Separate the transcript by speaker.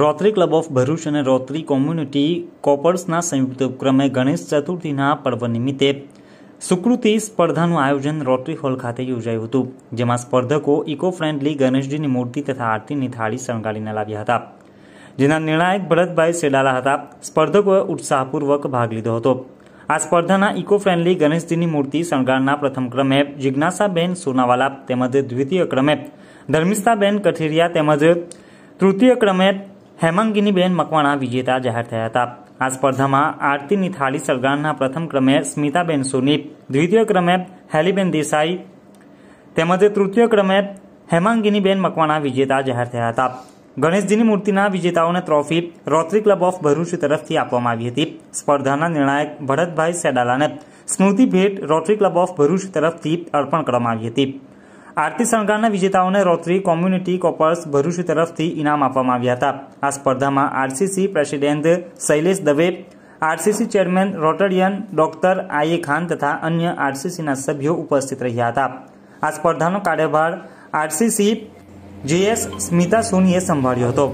Speaker 1: rotary Club of Bharuch અને rotary community કોપર્સના સંયુક્ત ઉપક્રમે ગણેશ ચતુર્થીના પર્વ નિમિત્તે સુકૃતિ સ્પર્ધાનું આયોજન રોટરી હોલ ખાતે યોજાયું હતું જેમાં સ્પર્ધકો ઇકો ફ્રેન્ડલી ગણેશજીની મૂર્તિ તથા આરતીની થાળી શણગારીને લાવ્યા હતા જેના નિર્ણાયક ભરતભાઈ સેડાલા હતા સ્પર્ધકોએ ઉત્સાહપૂર્વક ભાગ લીધો હતો આ સ્પર્ધાના ઇકો ફ્રેન્ડલી ગણેશજીની મૂર્તિ શણગારના પ્રથમ ક્રમે જિજ્ઞાસાબેન સોનાવાલા તેમજ દ્વિતીય ક્રમે ધર્મિષ્ઠાબેન કઠેરિયા તેમજ તૃતીય ક્રમે બેન મકવાણા વિજેતા જાહેર થયા હતા આ સ્પર્ધામાં આરતીની થાળી સળગાણના પ્રથમ ક્રમે સ્મિતાબેન સોની દ્વિતીય ક્રમે હેલીબેન દેસાઈ તેમજ તૃતીય ક્રમે હેમાંગીનીબેન મકવાણા વિજેતા જાહેર થયા હતા ગણેશજીની મૂર્તિના વિજેતાઓને trophy Rotary Club of Bharuch તરફથી આપવામાં આવી હતી સ્પર્ધાના નિર્ણાયક ભરતભાઈ સેડાલાને સ્મૃતિ ભેટ રોટરી ક્લબ ઓફ ભરૂચ તરફથી અર્પણ કરવામાં આવી હતી આરતી શણગારના વિજેતાઓને રોટરી કોમ્યુનિટી કોપર્સ ભરૂચ તરફથી ઇનામ આપવામાં આવ્યા હતા આ સ્પર્ધામાં RCC president Shailesh Dave RCC chairman Rotarian doctor I A Khan તથા અન્ય આરસીસીના સભ્યો ઉપસ્થિત રહ્યા હતા આ સ્પર્ધાનો કાર્યભાર આરસીસી જેએસ સ્મિતા સોનીએ સંભાળ્યો હતો